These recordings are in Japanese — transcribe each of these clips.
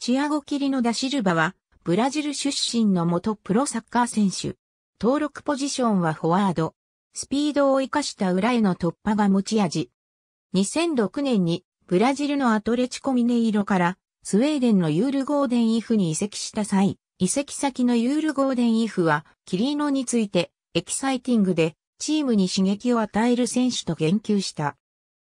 チアゴ・キリノ・ダシルバは、ブラジル出身の元プロサッカー選手。登録ポジションはフォワード。スピードを生かした裏への突破が持ち味。2006年にブラジルのアトレチコミネイロからスウェーデンのユールゴーデンイフに移籍した際、移籍先のユールゴーデンイフはキリノについてエキサイティングでチームに刺激を与える選手と言及した。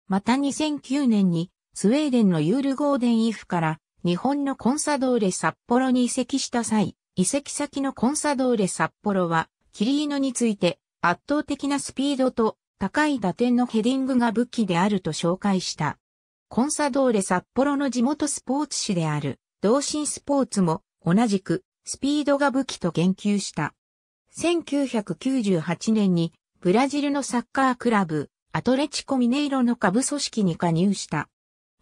また2009年にスウェーデンのユールゴーデンイフから日本のコンサドーレ札幌に移籍した際、移籍先のコンサドーレ札幌は、キリーノについて圧倒的なスピードと高い打点のヘディングが武器であると紹介した。コンサドーレ札幌の地元スポーツ紙である、同心スポーツも同じくスピードが武器と言及した。1998年にブラジルのサッカークラブアトレチコミネイロの下部組織に加入した。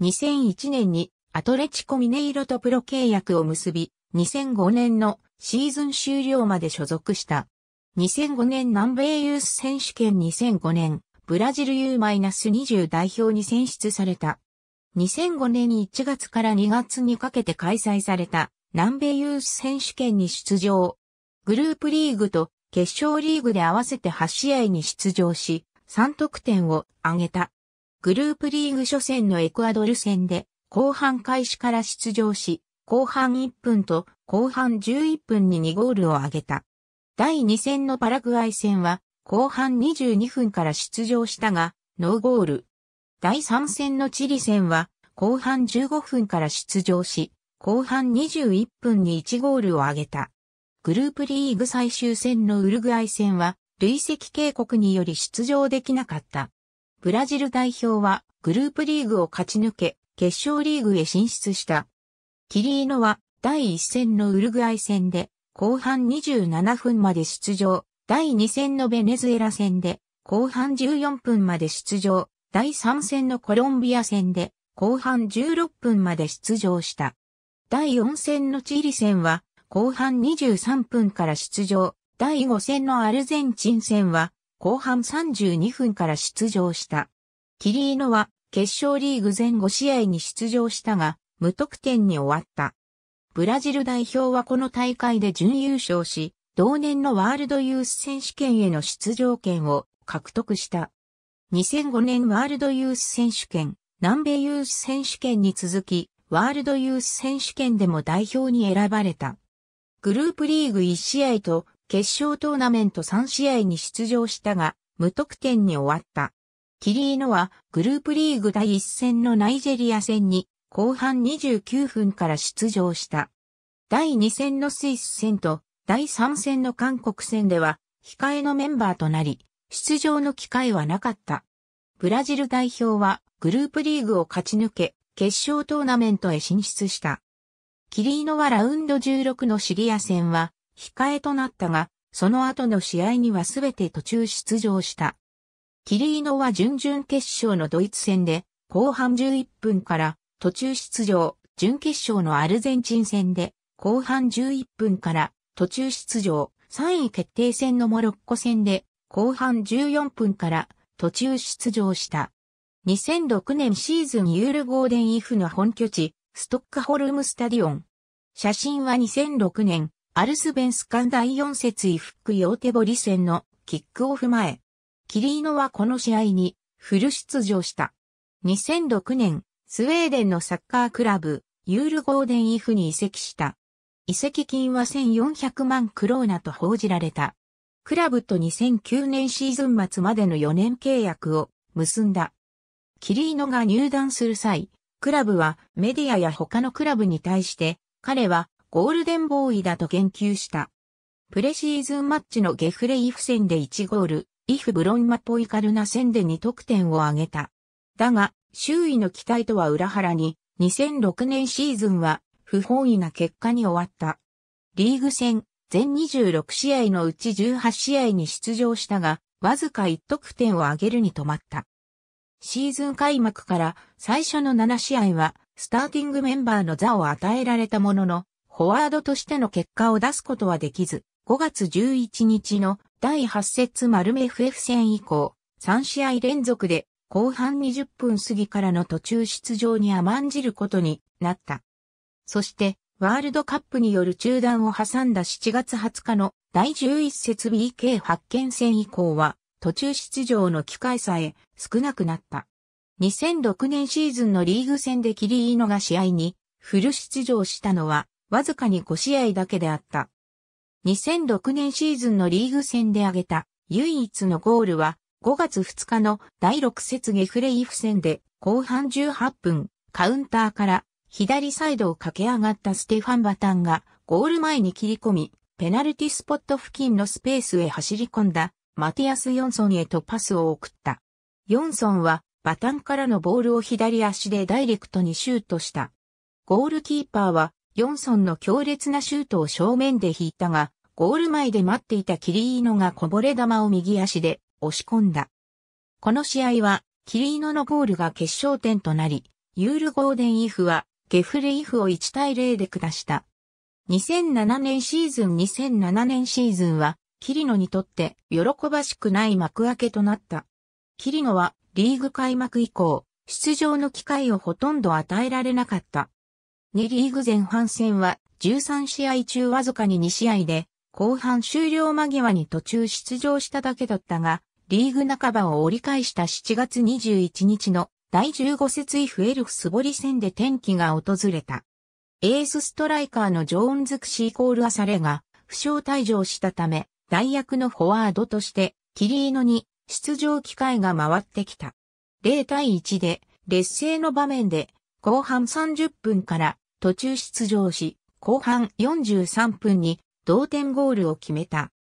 2001年にアトレチコミネイロとプロ契約を結び、2005年のシーズン終了まで所属した。2005年南米ユース選手権2005年、ブラジル U-20 代表に選出された。2005年1月から2月にかけて開催された南米ユース選手権に出場。グループリーグと決勝リーグで合わせて8試合に出場し、3得点を挙げた。グループリーグ初戦のエクアドル戦で後半開始から出場し、後半1分と後半11分に2ゴールを挙げた。第2戦のパラグアイ戦は後半22分から出場したが、ノーゴール。第3戦のチリ戦は後半15分から出場し、後半21分に1ゴールを挙げた。グループリーグ最終戦のウルグアイ戦は累積警告により出場できなかった。ブラジル代表はグループリーグを勝ち抜け、決勝リーグへ進出した。キリーノは第1戦のウルグアイ戦で後半27分まで出場、第2戦のベネズエラ戦で後半14分まで出場、第3戦のコロンビア戦で後半16分まで出場した。第4戦のチリ戦は後半23分から出場、第5戦のアルゼンチン戦は後半32分から出場した。キリーノは決勝リーグ全5試合に出場したが、無得点に終わった。ブラジル代表はこの大会で準優勝し、同年のワールドユース選手権への出場権を獲得した。2005年ワールドユース選手権、南米ユース選手権に続き、ワールドユース選手権でも代表に選ばれた。グループリーグ1試合と決勝トーナメント3試合に出場したが、無得点に終わった。キリーノはグループリーグ第1戦のナイジェリア戦に後半29分から出場した。第2戦のスイス戦と第3戦の韓国戦では控えのメンバーとなり、出場の機会はなかった。ブラジル代表はグループリーグを勝ち抜け、決勝トーナメントへ進出した。キリーノはラウンド16のシリア戦は控えとなったが、その後の試合にはすべて途中出場した。キリーノは準々決勝のドイツ戦で、後半11分から途中出場、準決勝のアルゼンチン戦で、後半11分から途中出場、3位決定戦のモロッコ戦で、後半14分から途中出場した。2006年シーズンユールゴーデンイフの本拠地、ストックホルムスタディオン。写真は2006年、アルスベンスカン第4節イフックヨーテボリ戦のキックオフ前。キリーノはこの試合にフル出場した。2006年、スウェーデンのサッカークラブ、ユールゴーデンイフに移籍した。移籍金は1400万クローナと報じられた。クラブと2009年シーズン末までの4年契約を結んだ。キリーノが入団する際、クラブはメディアや他のクラブに対して彼はゴールデンボーイだと言及した。プレシーズンマッチのゲフレイフ戦で1ゴール、イフ・ブロンマ・ポイカルナ戦で2得点を挙げた。だが、周囲の期待とは裏腹に、2006年シーズンは不本意な結果に終わった。リーグ戦、全26試合のうち18試合に出場したが、わずか1得点を挙げるに止まった。シーズン開幕から最初の7試合は、スターティングメンバーの座を与えられたものの、フォワードとしての結果を出すことはできず、5月11日の第8節丸目 FF 戦以降、3試合連続で後半20分過ぎからの途中出場に甘んじることになった。そして、ワールドカップによる中断を挟んだ7月20日の第11節 BK 発見戦以降は、途中出場の機会さえ少なくなった。2006年シーズンのリーグ戦でキリーノが試合にフル出場したのはわずかに5試合だけであった。2006年シーズンのリーグ戦で挙げた唯一のゴールは5月2日の第6節ゲフレイフ戦で後半18分カウンターから左サイドを駆け上がったステファン・バタンがゴール前に切り込みペナルティスポット付近のスペースへ走り込んだマティアス・ヨンソンへとパスを送った。ヨンソンはバタンからのボールを左足でダイレクトにシュートした。ゴールキーパーはヨンソンの強烈なシュートを正面で引いたが、ゴール前で待っていたキリーノがこぼれ球を右足で押し込んだ。この試合は、キリーノのゴールが決勝点となり、ユール・ゴーデン・イフは、ゲフレ・イフを1対0で下した。2007年シーズン2007年シーズンは、キリノにとって喜ばしくない幕開けとなった。キリノはリーグ開幕以降、出場の機会をほとんど与えられなかった。2リーグ前半戦は13試合中わずかに2試合で、後半終了間際に途中出場しただけだったが、リーグ半ばを折り返した7月21日の第15節イフエルフスボリ戦で天気が訪れた。エースストライカーのジョーンズクシーコールアサレが負傷退場したため、代役のフォワードとして、キリーノに出場機会が回ってきた。0対1で、劣勢の場面で、後半30分から途中出場し、後半43分に同点ゴールを決めた。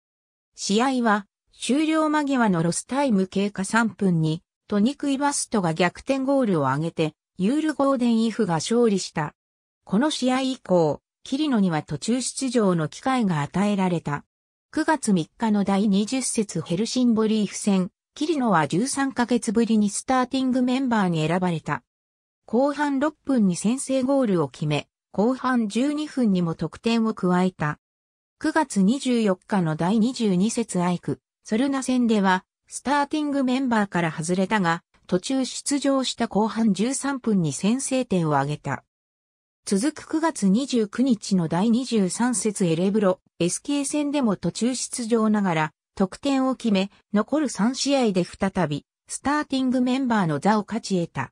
試合は終了間際のロスタイム経過3分にトニクイバストが逆転ゴールを挙げてユールゴーデンイフが勝利した。この試合以降、キリノには途中出場の機会が与えられた。9月3日の第20節ヘルシンボリーフ戦、キリノは13ヶ月ぶりにスターティングメンバーに選ばれた。後半6分に先制ゴールを決め、後半12分にも得点を加えた。9月24日の第22節アイク、ソルナ戦では、スターティングメンバーから外れたが、途中出場した後半13分に先制点を挙げた。続く9月29日の第23節エレブロ、SK 戦でも途中出場ながら、得点を決め、残る3試合で再び、スターティングメンバーの座を勝ち得た。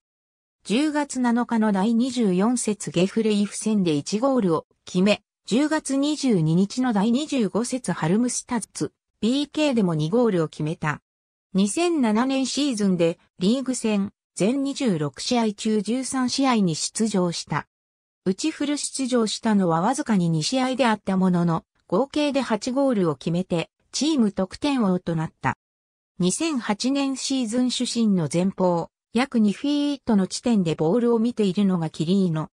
10月7日の第24節ゲフレイフ戦で1ゴールを決め、10月22日の第25節ハルムスタッツ、BK でも2ゴールを決めた。2007年シーズンでリーグ戦全26試合中13試合に出場した。うちフル出場したのはわずかに2試合であったものの、合計で8ゴールを決めて、チーム得点王となった。2008年シーズン主審の前方、約2フィートの地点でボールを見ているのがキリーノ。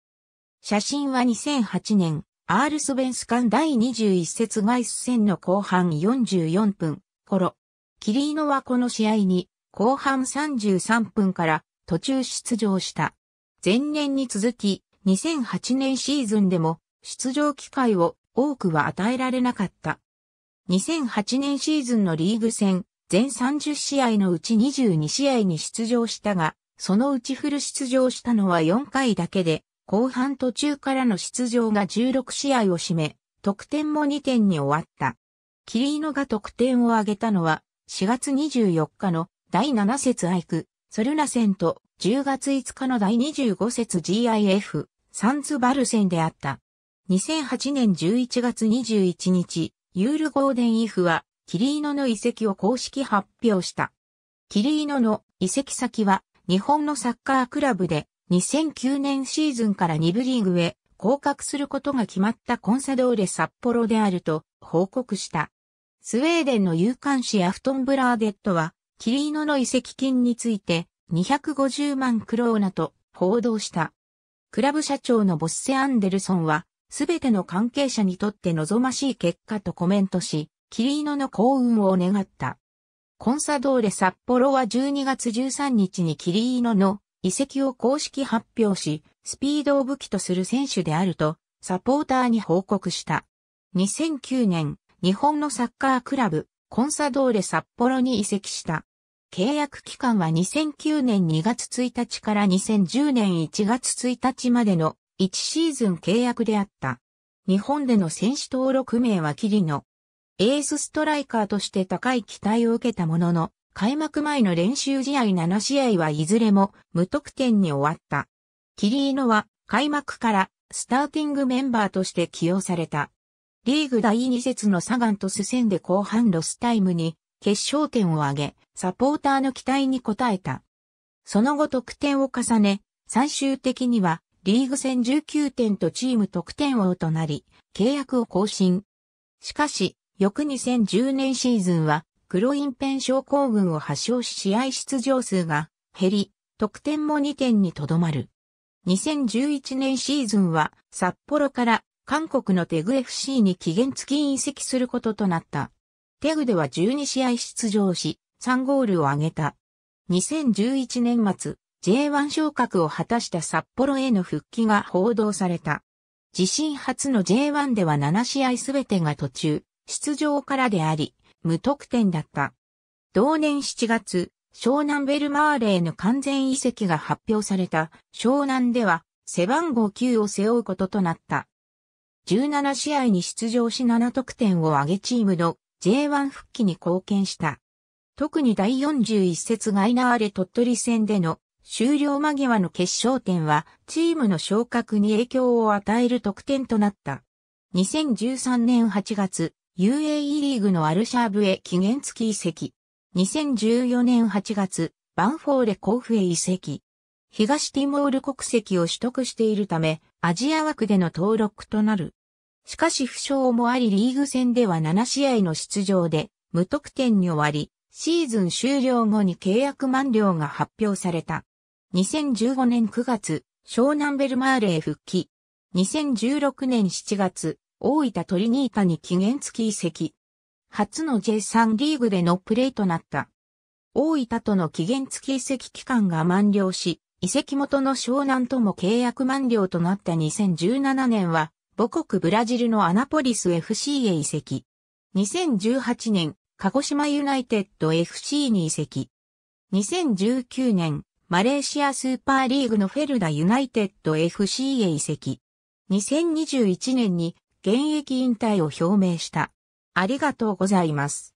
写真は2008年、アールスベンス間第21節外出戦の後半44分頃、キリーノはこの試合に後半33分から途中出場した。前年に続き、2008年シーズンでも出場機会を多くは与えられなかった。2008年シーズンのリーグ戦、全30試合のうち22試合に出場したが、そのうちフル出場したのは4回だけで、後半途中からの出場が16試合を占め、得点も2点に終わった。キリーノが得点を挙げたのは、4月24日の第7節アイク、ソルナ戦と10月5日の第25節 GIF、サンズバル戦であった。2008年11月21日、ユールゴーデンイフは、キリーノの移籍を公式発表した。キリーノの移籍先は、日本のサッカークラブで2009年シーズンから2部リーグへ降格することが決まったコンサドーレ札幌であると報告した。スウェーデンの有刊誌アフトンブラーデットは、キリーノの移籍金について250万クローナと報道した。クラブ社長のボッセ・アンデルソンは、すべての関係者にとって望ましい結果とコメントし、キリーノの幸運を願った。コンサドーレ札幌は12月13日にキリーノの遺跡を公式発表し、スピードを武器とする選手であると、サポーターに報告した。2009年、日本のサッカークラブ、コンサドーレ札幌に移籍した。契約期間は2009年2月1日から2010年1月1日までの1シーズン契約であった。日本での選手登録名はキリノ。エースストライカーとして高い期待を受けたものの、開幕前の練習試合7試合はいずれも無得点に終わった。キリーノは開幕からスターティングメンバーとして起用された。リーグ第2節のサガンとス戦で後半ロスタイムに決勝点を挙げ、サポーターの期待に応えた。その後得点を重ね、最終的にはリーグ戦19点とチーム得点王となり、契約を更新。しかし、翌2010年シーズンは、黒インペン症候群を発症し試合出場数が減り、得点も2点にとどまる。2011年シーズンは札幌から韓国のテグ FC に期限付き移籍することとなった。テグでは12試合出場し、3ゴールを挙げた。2011年末、J1 昇格を果たした札幌への復帰が報道された。自身初の J1 では7試合すべてが途中、出場からであり、無得点だった。同年7月、湘南ベルマーレへの完全移籍が発表された湘南では背番号9を背負うこととなった。17試合に出場し7得点を挙げチームの J1 復帰に貢献した。特に第41節ガイナーレ鳥取戦での終了間際の決勝点はチームの昇格に影響を与える得点となった。2013年8月、UAE リーグのアルシャーブへ期限付き移籍。2014年8月、バンフォーレ甲府へ移籍。東ティモール国籍を取得しているため、アジア枠での登録となる。しかし負傷もありリーグ戦では7試合の出場で、無得点に終わり、シーズン終了後に契約満了が発表された。2015年9月、湘南ベルマーレへ復帰。2016年7月、大分トリニータに期限付き移籍。初の J3 リーグでのプレーとなった。大分との期限付き移籍期間が満了し、移籍元の湘南とも契約満了となった2017年は、母国ブラジルのアナポリス FC へ移籍。2018年、鹿児島ユナイテッド FC に移籍。2019年、マレーシアスーパーリーグのフェルダユナイテッド FC へ移籍。2021年に現役引退を表明した。ありがとうございます。